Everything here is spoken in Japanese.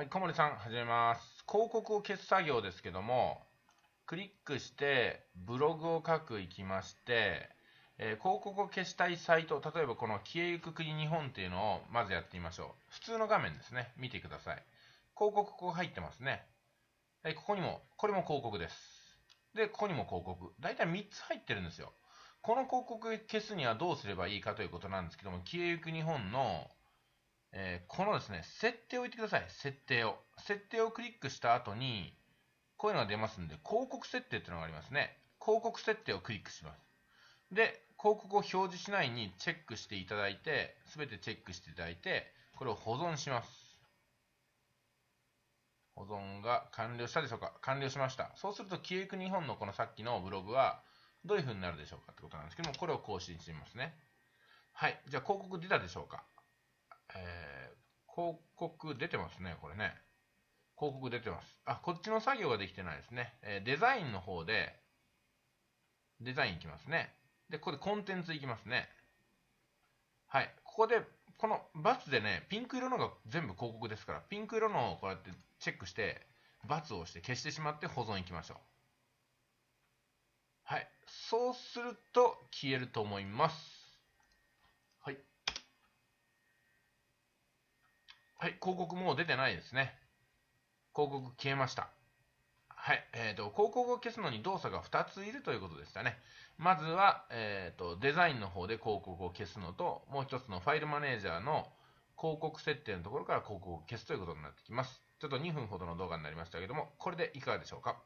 はい、小森さん、始めます。広告を消す作業ですけども、クリックして、ブログを書く行きまして、えー、広告を消したいサイト、例えばこの消えゆく国日本っていうのをまずやってみましょう。普通の画面ですね。見てください。広告ここ入ってますね。はい、ここにも、これも広告です。で、ここにも広告。だいたい3つ入ってるんですよ。この広告消すにはどうすればいいかということなんですけども、消えゆく日本のえー、このですね、設定を置いてください。設定を。設定をクリックした後に、こういうのが出ますんで、広告設定っていうのがありますね。広告設定をクリックします。で、広告を表示しないにチェックしていただいて、すべてチェックしていただいて、これを保存します。保存が完了したでしょうか完了しました。そうすると、消えゆく日本のこのさっきのブログは、どういう風になるでしょうかってことなんですけども、これを更新してみますね。はい。じゃあ、広告出たでしょうか広告出てますね、これね。広告出てます。あ、こっちの作業ができてないですね。えー、デザインの方で、デザインいきますね。で、ここでコンテンツいきますね。はい。ここで、この×でね、ピンク色のが全部広告ですから、ピンク色のをこうやってチェックして、×を押して消してしまって保存いきましょう。はい。そうすると消えると思います。はい、広告もう出てないですね。広告消えました。はい、えー、と、広告を消すのに動作が2ついるということでしたね。まずは、えー、と、デザインの方で広告を消すのと、もう1つのファイルマネージャーの広告設定のところから広告を消すということになってきます。ちょっと2分ほどの動画になりましたけども、これでいかがでしょうか